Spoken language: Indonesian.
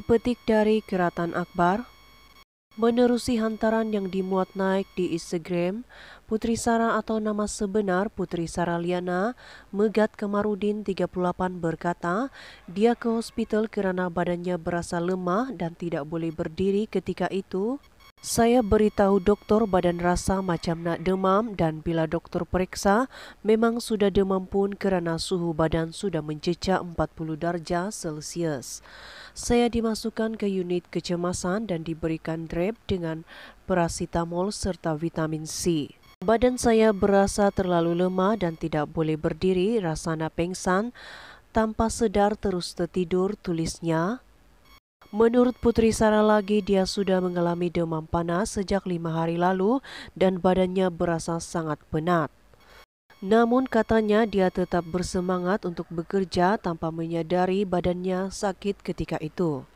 Dipetik dari Kiratan Akbar, Menerusi hantaran yang dimuat naik di Instagram, Putri Sara atau nama sebenar Putri Sara Liana, Megat Kemarudin 38 berkata, dia ke hospital kerana badannya berasa lemah dan tidak boleh berdiri ketika itu saya beritahu dokter badan rasa macam nak demam dan bila dokter periksa, memang sudah demam pun kerana suhu badan sudah mencecah 40 darjah Celsius. Saya dimasukkan ke unit kecemasan dan diberikan drip dengan parasitamol serta vitamin C. Badan saya berasa terlalu lemah dan tidak boleh berdiri, rasanya pengsan, tanpa sedar terus tertidur tulisnya Menurut Putri Sara lagi, dia sudah mengalami demam panas sejak lima hari lalu dan badannya berasa sangat penat. Namun katanya dia tetap bersemangat untuk bekerja tanpa menyadari badannya sakit ketika itu.